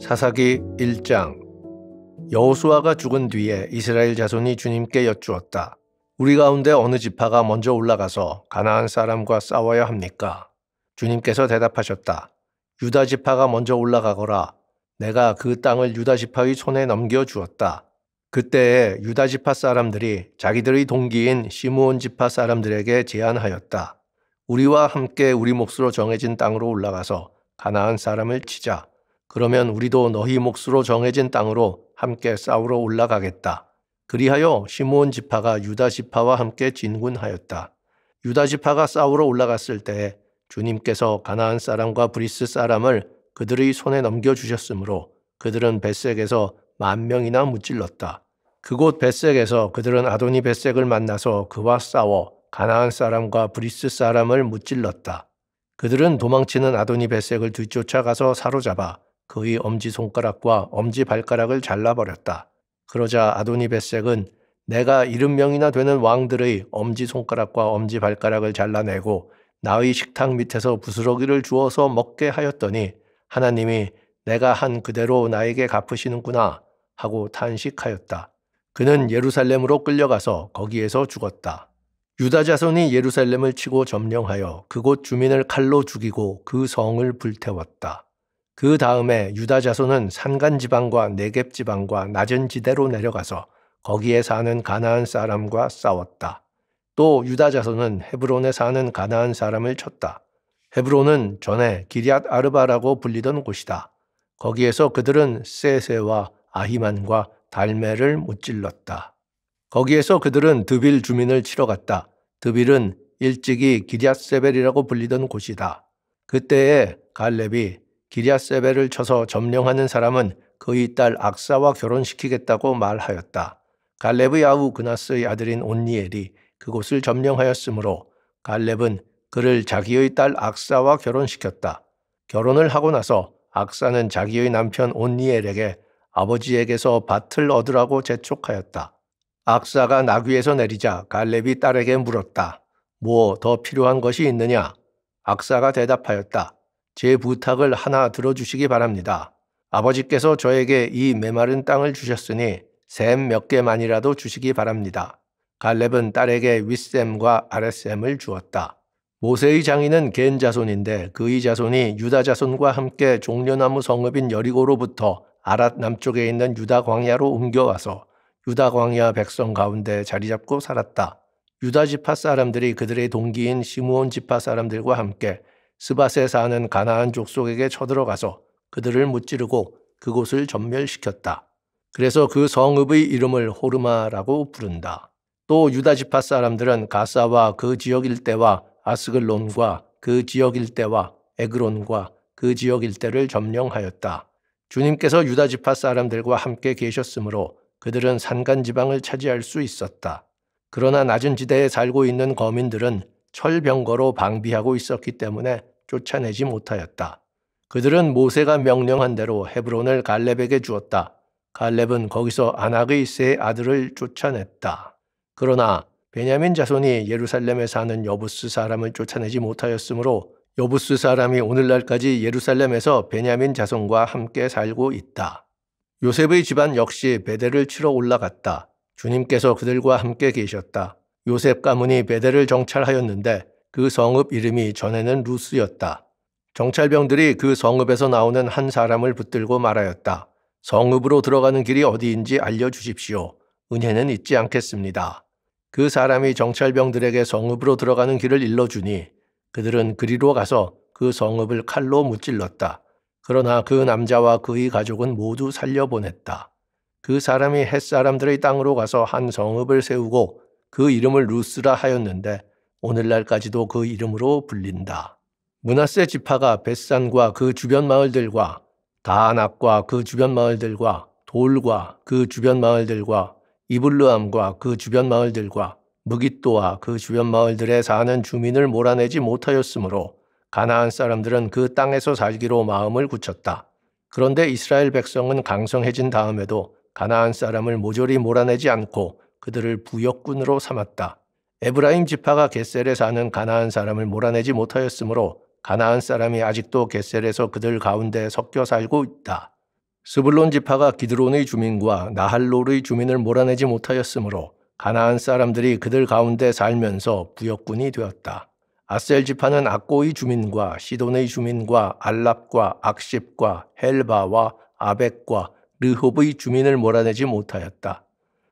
사사기 1장 여호수아가 죽은 뒤에 이스라엘 자손이 주님께 여쭈었다. 우리 가운데 어느 지파가 먼저 올라가서 가나안 사람과 싸워야 합니까? 주님께서 대답하셨다. 유다 지파가 먼저 올라가거라. 내가 그 땅을 유다 지파의 손에 넘겨 주었다. 그때에 유다 지파 사람들이 자기들의 동기인 시므온 지파 사람들에게 제안하였다. 우리와 함께 우리 몫으로 정해진 땅으로 올라가서 가나안 사람을 치자. 그러면 우리도 너희 몫으로 정해진 땅으로 함께 싸우러 올라가겠다. 그리하여 시므온 지파가 유다 지파와 함께 진군하였다. 유다 지파가 싸우러 올라갔을 때에 주님께서 가나안 사람과 브리스 사람을 그들의 손에 넘겨 주셨으므로 그들은 벳색에서 만 명이나 무찔렀다. 그곳 벳색에서 그들은 아도니 벳색을 만나서 그와 싸워 가나안 사람과 브리스 사람을 무찔렀다. 그들은 도망치는 아도니 베색을 뒤쫓아가서 사로잡아 그의 엄지손가락과 엄지발가락을 잘라버렸다. 그러자 아도니 베색은 내가 일흔 명이나 되는 왕들의 엄지손가락과 엄지발가락을 잘라내고 나의 식탁 밑에서 부스러기를 주어서 먹게 하였더니 하나님이 내가 한 그대로 나에게 갚으시는구나 하고 탄식하였다. 그는 예루살렘으로 끌려가서 거기에서 죽었다. 유다 자손이 예루살렘을 치고 점령하여 그곳 주민을 칼로 죽이고 그 성을 불태웠다. 그 다음에 유다 자손은 산간 지방과 내갭 지방과 낮은 지대로 내려가서 거기에 사는 가나안 사람과 싸웠다. 또 유다 자손은 헤브론에 사는 가나안 사람을 쳤다. 헤브론은 전에 기리앗 아르바라고 불리던 곳이다. 거기에서 그들은 세세와 아히만과 달메를 무찔렀다. 거기에서 그들은 드빌 주민을 치러 갔다. 드빌은 일찍이 기리앗세벨이라고 불리던 곳이다. 그때에 갈렙이 기리앗세벨을 쳐서 점령하는 사람은 그의 딸 악사와 결혼시키겠다고 말하였다. 갈렙의 아우 그나스의 아들인 온니엘이 그곳을 점령하였으므로 갈렙은 그를 자기의 딸 악사와 결혼시켰다. 결혼을 하고 나서 악사는 자기의 남편 온니엘에게 아버지에게서 밭을 얻으라고 재촉하였다. 악사가 나귀에서 내리자 갈렙이 딸에게 물었다. 뭐 더 필요한 것이 있느냐? 악사가 대답하였다. 제 부탁을 하나 들어주시기 바랍니다. 아버지께서 저에게 이 메마른 땅을 주셨으니 샘 몇 개만이라도 주시기 바랍니다. 갈렙은 딸에게 윗샘과 아랫샘을 주었다. 모세의 장인은 겐 자손인데 그의 자손이 유다 자손과 함께 종려나무 성읍인 여리고로부터 아랏 남쪽에 있는 유다 광야로 옮겨와서 유다 광야 백성 가운데 자리 잡고 살았다. 유다 지파 사람들이 그들의 동기인 시므온 지파 사람들과 함께 스바에 사는 가나안 족속에게 쳐들어가서 그들을 무찌르고 그곳을 전멸시켰다. 그래서 그 성읍의 이름을 호르마라고 부른다. 또 유다 지파 사람들은 가사와 그 지역 일대와 아스글론과 그 지역 일대와 에그론과 그 지역 일대를 점령하였다. 주님께서 유다 지파 사람들과 함께 계셨으므로 그들은 산간지방을 차지할 수 있었다. 그러나 낮은 지대에 살고 있는 거민들은 철병거로 방비하고 있었기 때문에 쫓아내지 못하였다. 그들은 모세가 명령한 대로 헤브론을 갈렙에게 주었다. 갈렙은 거기서 아나그이스의 아들을 쫓아냈다. 그러나 베냐민 자손이 예루살렘에 사는 여부스 사람을 쫓아내지 못하였으므로 여부스 사람이 오늘날까지 예루살렘에서 베냐민 자손과 함께 살고 있다. 요셉의 집안 역시 베델을 치러 올라갔다. 주님께서 그들과 함께 계셨다. 요셉 가문이 베델을 정찰하였는데 그 성읍 이름이 전에는 루스였다. 정찰병들이 그 성읍에서 나오는 한 사람을 붙들고 말하였다. 성읍으로 들어가는 길이 어디인지 알려주십시오. 은혜는 잊지 않겠습니다. 그 사람이 정찰병들에게 성읍으로 들어가는 길을 일러주니 그들은 그리로 가서 그 성읍을 칼로 무찔렀다. 그러나 그 남자와 그의 가족은 모두 살려보냈다. 그 사람이 햇사람들의 땅으로 가서 한 성읍을 세우고 그 이름을 루스라 하였는데 오늘날까지도 그 이름으로 불린다. 문하세 지파가 벳산과 그 주변 마을들과 다낙과 그 주변 마을들과 돌과 그 주변 마을들과 이블루암과그 주변 마을들과 무기또와 그 주변 마을들에 사는 주민을 몰아내지 못하였으므로 가나안 사람들은 그 땅에서 살기로 마음을 굳혔다. 그런데 이스라엘 백성은 강성해진 다음에도 가나안 사람을 모조리 몰아내지 않고 그들을 부역군으로 삼았다. 에브라임 지파가 겟셀에 사는 가나안 사람을 몰아내지 못하였으므로 가나안 사람이 아직도 겟셀에서 그들 가운데 섞여 살고 있다. 스불론 지파가 기드론의 주민과 나할롤의 주민을 몰아내지 못하였으므로 가나안 사람들이 그들 가운데 살면서 부역군이 되었다. 아셀 지파는 악고의 주민과 시돈의 주민과 알랍과 악십과 헬바와 아벡과 르홉의 주민을 몰아내지 못하였다.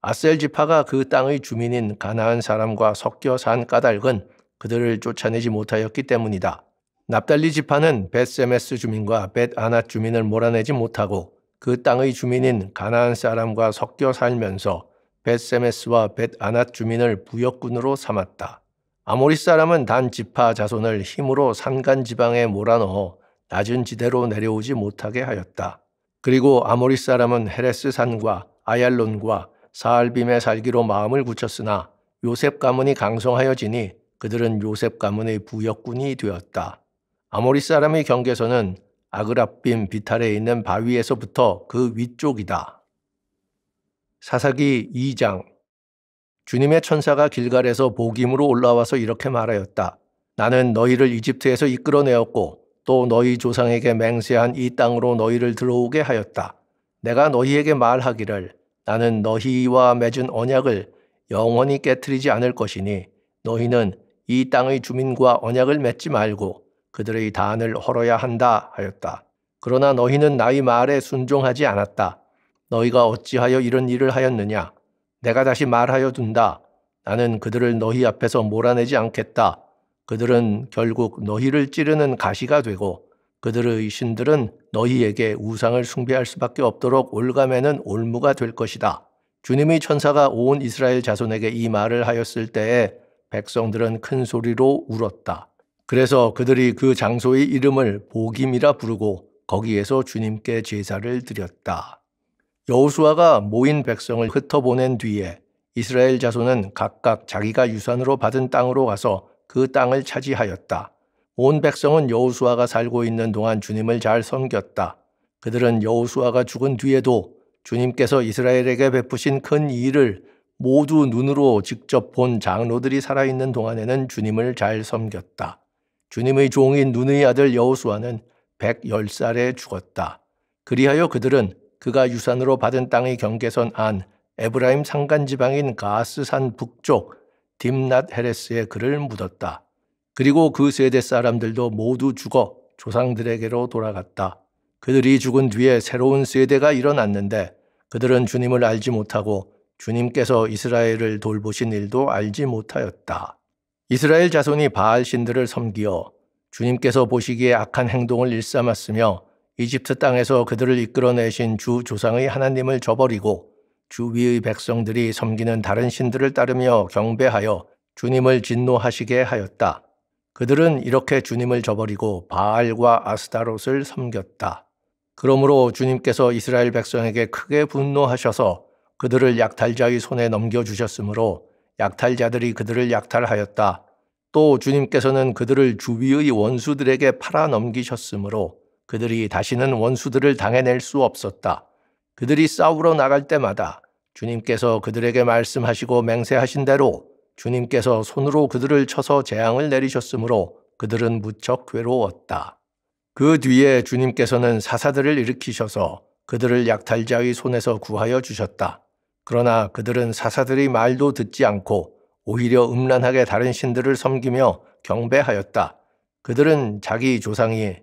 아셀 지파가 그 땅의 주민인 가나안 사람과 섞여 산 까닭은 그들을 쫓아내지 못하였기 때문이다. 납달리 지파는 벳세메스 주민과 벳 아낫 주민을 몰아내지 못하고 그 땅의 주민인 가나안 사람과 섞여 살면서 벳세메스와 벳 아낫 주민을 부역군으로 삼았다. 아모리 사람은 단 지파 자손을 힘으로 산간 지방에 몰아넣어 낮은 지대로 내려오지 못하게 하였다. 그리고 아모리 사람은 헤레스 산과 아얄론과 사알빔에 살기로 마음을 굳혔으나 요셉 가문이 강성하여지니 그들은 요셉 가문의 부역군이 되었다. 아모리 사람의 경계선은 아그라빔 비탈에 있는 바위에서부터 그 위쪽이다. 사사기 2장 주님의 천사가 길갈에서 복임으로 올라와서 이렇게 말하였다. 나는 너희를 이집트에서 이끌어내었고 또 너희 조상에게 맹세한 이 땅으로 너희를 들어오게 하였다. 내가 너희에게 말하기를 나는 너희와 맺은 언약을 영원히 깨뜨리지 않을 것이니 너희는 이 땅의 주민과 언약을 맺지 말고 그들의 단을 헐어야 한다 하였다. 그러나 너희는 나의 말에 순종하지 않았다. 너희가 어찌하여 이런 일을 하였느냐? 내가 다시 말하여 둔다. 나는 그들을 너희 앞에서 몰아내지 않겠다. 그들은 결국 너희를 찌르는 가시가 되고 그들의 신들은 너희에게 우상을 숭배할 수밖에 없도록 올가매는 올무가 될 것이다. 주님의 천사가 온 이스라엘 자손에게 이 말을 하였을 때에 백성들은 큰 소리로 울었다. 그래서 그들이 그 장소의 이름을 보김이라 부르고 거기에서 주님께 제사를 드렸다. 여호수아가 모인 백성을 흩어보낸 뒤에 이스라엘 자손은 각각 자기가 유산으로 받은 땅으로 가서 그 땅을 차지하였다. 온 백성은 여호수아가 살고 있는 동안 주님을 잘 섬겼다. 그들은 여호수아가 죽은 뒤에도 주님께서 이스라엘에게 베푸신 큰 일을 모두 눈으로 직접 본 장로들이 살아있는 동안에는 주님을 잘 섬겼다. 주님의 종인 눈의 아들 여호수아는 110살에 죽었다. 그리하여 그들은 그가 유산으로 받은 땅의 경계선 안 에브라임 산간 지방인 가스산 북쪽 딤낫 헤레스에 그를 묻었다. 그리고 그 세대 사람들도 모두 죽어 조상들에게로 돌아갔다. 그들이 죽은 뒤에 새로운 세대가 일어났는데 그들은 주님을 알지 못하고 주님께서 이스라엘을 돌보신 일도 알지 못하였다. 이스라엘 자손이 바알 신들을 섬기어 주님께서 보시기에 악한 행동을 일삼았으며 이집트 땅에서 그들을 이끌어내신 주 조상의 하나님을 저버리고 주위의 백성들이 섬기는 다른 신들을 따르며 경배하여 주님을 진노하시게 하였다. 그들은 이렇게 주님을 저버리고 바알과 아스타롯을 섬겼다. 그러므로 주님께서 이스라엘 백성에게 크게 분노하셔서 그들을 약탈자의 손에 넘겨주셨으므로 약탈자들이 그들을 약탈하였다. 또 주님께서는 그들을 주위의 원수들에게 팔아 넘기셨으므로 그들이 다시는 원수들을 당해낼 수 없었다. 그들이 싸우러 나갈 때마다 주님께서 그들에게 말씀하시고 맹세하신 대로 주님께서 손으로 그들을 쳐서 재앙을 내리셨으므로 그들은 무척 괴로웠다. 그 뒤에 주님께서는 사사들을 일으키셔서 그들을 약탈자의 손에서 구하여 주셨다. 그러나 그들은 사사들의 말도 듣지 않고 오히려 음란하게 다른 신들을 섬기며 경배하였다. 그들은 자기 조상이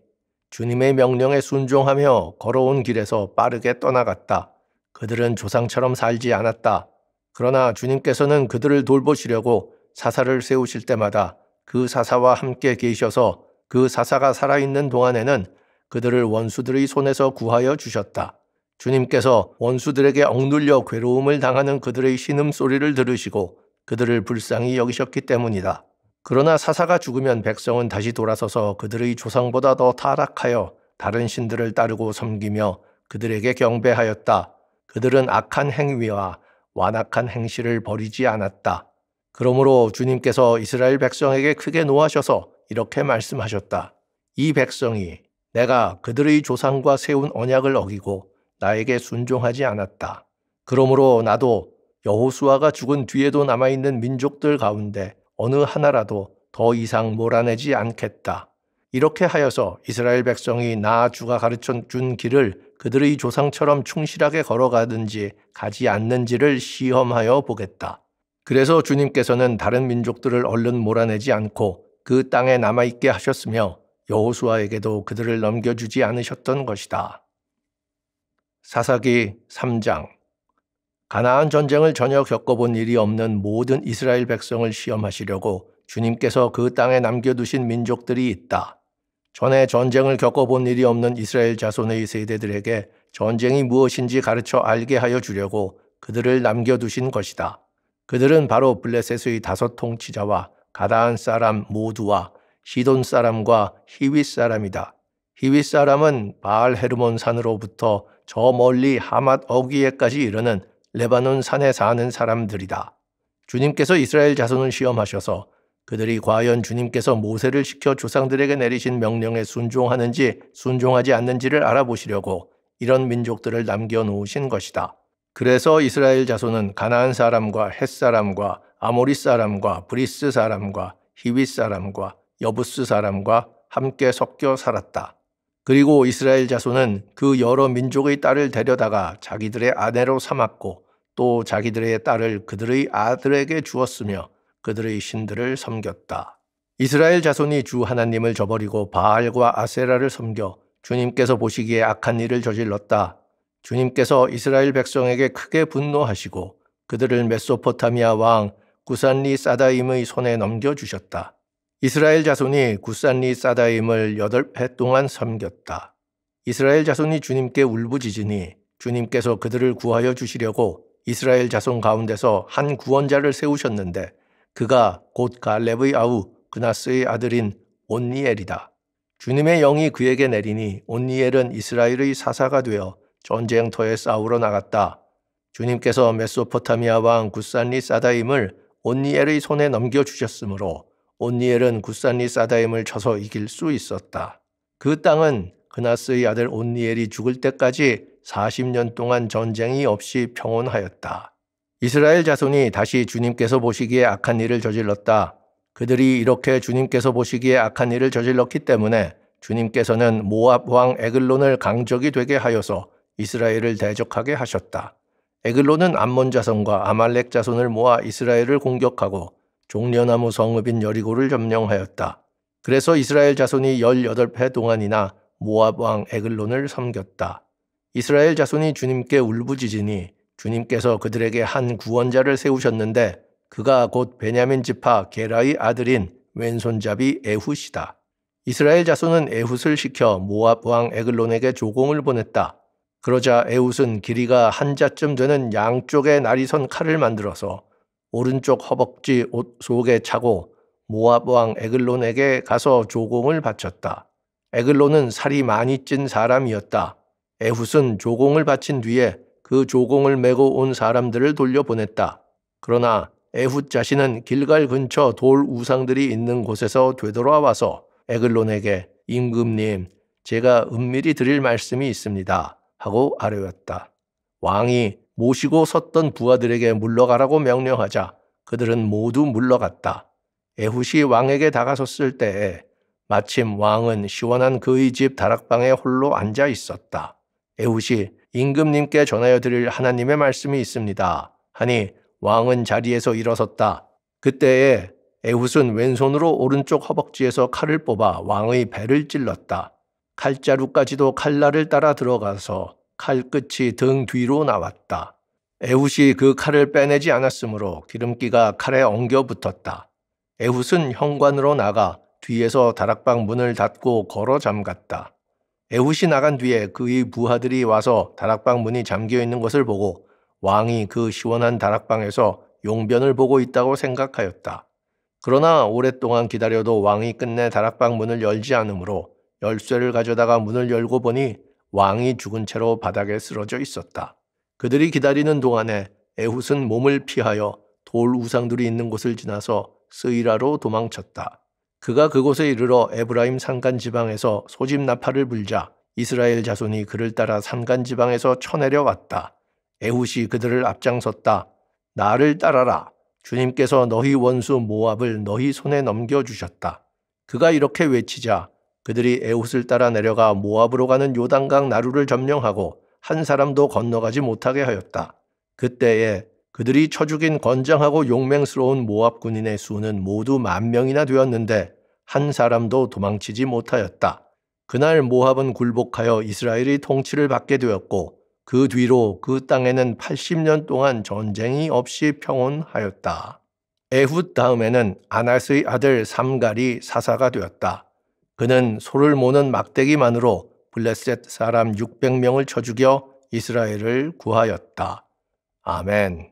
주님의 명령에 순종하며 걸어온 길에서 빠르게 떠나갔다. 그들은 조상처럼 살지 않았다. 그러나 주님께서는 그들을 돌보시려고 사사를 세우실 때마다 그 사사와 함께 계셔서 그 사사가 살아있는 동안에는 그들을 원수들의 손에서 구하여 주셨다. 주님께서 원수들에게 억눌려 괴로움을 당하는 그들의 신음소리를 들으시고 그들을 불쌍히 여기셨기 때문이다. 그러나 사사가 죽으면 백성은 다시 돌아서서 그들의 조상보다 더 타락하여 다른 신들을 따르고 섬기며 그들에게 경배하였다. 그들은 악한 행위와 완악한 행실을 버리지 않았다. 그러므로 주님께서 이스라엘 백성에게 크게 노하셔서 이렇게 말씀하셨다. 이 백성이 내가 그들의 조상과 세운 언약을 어기고 나에게 순종하지 않았다. 그러므로 나도 여호수아가 죽은 뒤에도 남아있는 민족들 가운데 어느 하나라도 더 이상 몰아내지 않겠다. 이렇게 하여서 이스라엘 백성이 나 주가 가르쳐 준 길을 그들의 조상처럼 충실하게 걸어가든지 가지 않는지를 시험하여 보겠다. 그래서 주님께서는 다른 민족들을 얼른 몰아내지 않고 그 땅에 남아있게 하셨으며 여호수아에게도 그들을 넘겨주지 않으셨던 것이다. 사사기 3장 가나안 전쟁을 전혀 겪어본 일이 없는 모든 이스라엘 백성을 시험하시려고 주님께서 그 땅에 남겨두신 민족들이 있다. 전에 전쟁을 겪어본 일이 없는 이스라엘 자손의 세대들에게 전쟁이 무엇인지 가르쳐 알게 하여 주려고 그들을 남겨두신 것이다. 그들은 바로 블레셋의 다섯 통치자와 가다한 사람 모두와 시돈 사람과 히윗 사람이다. 히윗 사람은 바알 헤르몬 산으로부터 저 멀리 하맛 어귀에까지 이르는 레바논 산에 사는 사람들이다. 주님께서 이스라엘 자손을 시험하셔서 그들이 과연 주님께서 모세를 시켜 조상들에게 내리신 명령에 순종하는지 순종하지 않는지를 알아보시려고 이런 민족들을 남겨 놓으신 것이다. 그래서 이스라엘 자손은 가나안 사람과 헷 사람과 아모리 사람과 브리스 사람과 히윗 사람과 여부스 사람과 함께 섞여 살았다. 그리고 이스라엘 자손은 그 여러 민족의 딸을 데려다가 자기들의 아내로 삼았고 또 자기들의 딸을 그들의 아들에게 주었으며 그들의 신들을 섬겼다. 이스라엘 자손이 주 하나님을 저버리고 바알과 아세라를 섬겨 주님께서 보시기에 악한 일을 저질렀다. 주님께서 이스라엘 백성에게 크게 분노하시고 그들을 메소포타미아 왕 구산리 사다임의 손에 넘겨주셨다. 이스라엘 자손이 구산리 사다임을 여덟 해 동안 섬겼다. 이스라엘 자손이 주님께 울부짖으니 주님께서 그들을 구하여 주시려고 이스라엘 자손 가운데서 한 구원자를 세우셨는데 그가 곧 갈렙의 아우 그나스의 아들인 온니엘이다. 주님의 영이 그에게 내리니 온니엘은 이스라엘의 사사가 되어 전쟁터에 싸우러 나갔다. 주님께서 메소포타미아 왕 구산리 사다임을 온니엘의 손에 넘겨주셨으므로 온니엘은 굿산리 사다임을 쳐서 이길 수 있었다. 그 땅은 그나스의 아들 온니엘이 죽을 때까지 40년 동안 전쟁이 없이 평온하였다. 이스라엘 자손이 다시 주님께서 보시기에 악한 일을 저질렀다. 그들이 이렇게 주님께서 보시기에 악한 일을 저질렀기 때문에 주님께서는 모압 왕 에글론을 강적이 되게 하여서 이스라엘을 대적하게 하셨다. 에글론은 암몬 자손과 아말렉 자손을 모아 이스라엘을 공격하고 종려나무 성읍인 여리고를 점령하였다. 그래서 이스라엘 자손이 18회 동안이나 모압 왕 에글론을 섬겼다. 이스라엘 자손이 주님께 울부짖으니 주님께서 그들에게 한 구원자를 세우셨는데 그가 곧 베냐민 지파 게라의 아들인 왼손잡이 에훗이다. 이스라엘 자손은 에훗을 시켜 모압 왕 에글론에게 조공을 보냈다. 그러자 에훗은 길이가 한 자쯤 되는 양쪽의 날이 선 칼을 만들어서 오른쪽 허벅지 옷 속에 차고 모압 왕 에글론에게 가서 조공을 바쳤다. 에글론은 살이 많이 찐 사람이었다. 에훗은 조공을 바친 뒤에 그 조공을 메고 온 사람들을 돌려보냈다. 그러나 에훗 자신은 길갈 근처 돌 우상들이 있는 곳에서 되돌아와서 에글론에게 임금님, 제가 은밀히 드릴 말씀이 있습니다. 하고 아뢰었다. 왕이 모시고 섰던 부하들에게 물러가라고 명령하자 그들은 모두 물러갔다. 에훗이 왕에게 다가섰을 때에 마침 왕은 시원한 그의 집 다락방에 홀로 앉아 있었다. 에훗이 임금님께 전하여 드릴 하나님의 말씀이 있습니다. 하니 왕은 자리에서 일어섰다. 그때에 에훗은 왼손으로 오른쪽 허벅지에서 칼을 뽑아 왕의 배를 찔렀다. 칼자루까지도 칼날을 따라 들어가서 칼끝이 등 뒤로 나왔다. 에훗이 그 칼을 빼내지 않았으므로 기름기가 칼에 엉겨 붙었다. 에훗은 현관으로 나가 뒤에서 다락방 문을 닫고 걸어 잠갔다. 에훗이 나간 뒤에 그의 부하들이 와서 다락방 문이 잠겨 있는 것을 보고 왕이 그 시원한 다락방에서 용변을 보고 있다고 생각하였다. 그러나 오랫동안 기다려도 왕이 끝내 다락방 문을 열지 않으므로 열쇠를 가져다가 문을 열고 보니 왕이 죽은 채로 바닥에 쓰러져 있었다. 그들이 기다리는 동안에 에훗은 몸을 피하여 돌 우상들이 있는 곳을 지나서 스이라로 도망쳤다. 그가 그곳에 이르러 에브라임 산간 지방에서 소집 나팔을 불자 이스라엘 자손이 그를 따라 산간 지방에서 쳐내려 왔다. 에훗이 그들을 앞장섰다. 나를 따라라. 주님께서 너희 원수 모압을 너희 손에 넘겨 주셨다. 그가 이렇게 외치자 그들이 에웃을 따라 내려가 모압으로 가는 요단강 나루를 점령하고 한 사람도 건너가지 못하게 하였다. 그때에 그들이 쳐죽인 건장하고 용맹스러운 모압 군인의 수는 모두 만 명이나 되었는데 한 사람도 도망치지 못하였다. 그날 모압은 굴복하여 이스라엘이 통치를 받게 되었고 그 뒤로 그 땅에는 80년 동안 전쟁이 없이 평온하였다. 에훗 다음에는 아나스의 아들 삼갈이 사사가 되었다. 그는 소를 모는 막대기만으로 블레셋 사람 600명을 쳐죽여 이스라엘을 구하였다. 아멘.